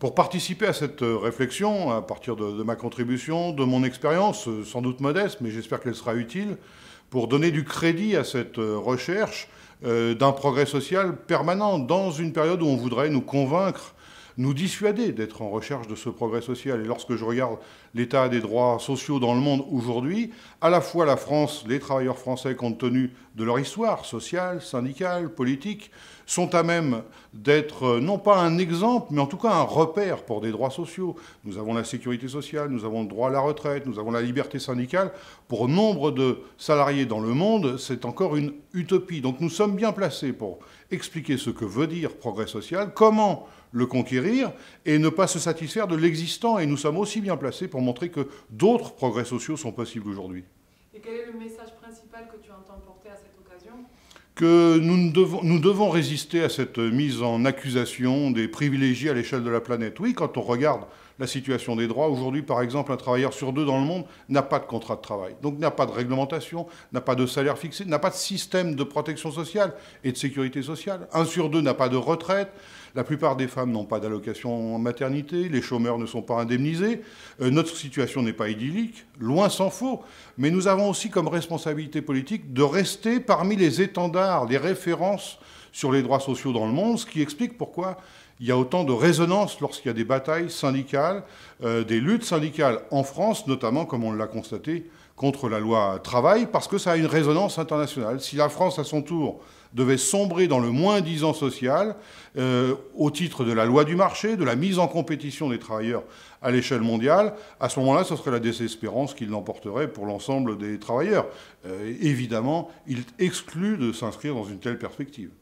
Pour participer à cette euh, réflexion, à partir de, ma contribution, de mon expérience, euh, sans doute modeste, mais j'espère qu'elle sera utile, pour donner du crédit à cette euh, recherche d'un progrès social permanent dans une période où on voudrait nous convaincre nous dissuader d'être en recherche de ce progrès social. Et lorsque je regarde l'état des droits sociaux dans le monde aujourd'hui, à la fois la France, les travailleurs français, compte tenu de leur histoire sociale, syndicale, politique, sont à même d'être euh, non pas un exemple, mais en tout cas un repère pour des droits sociaux. Nous avons la sécurité sociale, nous avons le droit à la retraite, nous avons la liberté syndicale. Pour nombre de salariés dans le monde, c'est encore une utopie. Donc nous sommes bien placés pour expliquer ce que veut dire progrès social, comment le conquérir et ne pas se satisfaire de l'existant. Et nous sommes aussi bien placés pour montrer que d'autres progrès sociaux sont possibles aujourd'hui. Et quel est le message principal que tu entends porter à cette occasion que nous devons, nous devons résister à cette mise en accusation des privilégiés à l'échelle de la planète. Oui, quand on regarde la situation des droits, aujourd'hui, par exemple, un travailleur sur deux dans le monde n'a pas de contrat de travail, donc n'a pas de réglementation, n'a pas de salaire fixé, n'a pas de système de protection sociale et de sécurité sociale. Un sur deux n'a pas de retraite. La plupart des femmes n'ont pas d'allocation en maternité, les chômeurs ne sont pas indemnisés, euh, notre situation n'est pas idyllique, loin s'en faut, mais nous avons aussi comme responsabilité politique de rester parmi les étendards, les références sur les droits sociaux dans le monde, ce qui explique pourquoi il y a autant de résonance lorsqu'il y a des batailles syndicales, euh, des luttes syndicales en France, notamment, comme on l'a constaté, contre la loi travail parce que ça a une résonance internationale. Si la France, à son tour, devait sombrer dans le moins-disant social euh, au titre de la loi du marché, de la mise en compétition des travailleurs à l'échelle mondiale, à ce moment-là, ce serait la désespérance qu'il l'emporterait pour l'ensemble des travailleurs. Euh, évidemment, il exclut de s'inscrire dans une telle perspective.